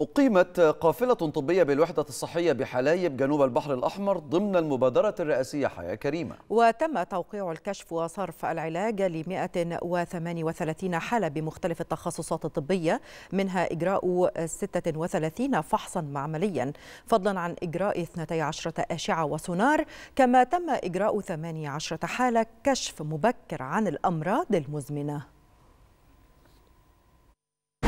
أقيمت قافلة طبية بالوحدة الصحية بحلايب جنوب البحر الأحمر ضمن المبادرة الرئاسية حياة كريمة وتم توقيع الكشف وصرف العلاج ل 138 حالة بمختلف التخصصات الطبية منها إجراء 36 فحصا معمليا فضلا عن إجراء 12 أشعة وسونار كما تم إجراء 18 حالة كشف مبكر عن الأمراض المزمنة